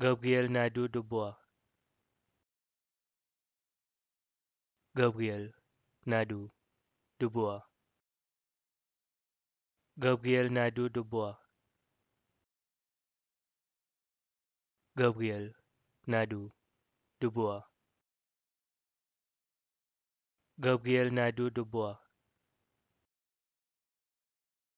Gabriel Nadeau-Dubois Gabriel Nadeau-Dubois Gabriel Nadeau-Dubois Gabriel Nadeau-Dubois Gabriel Nadeau-Dubois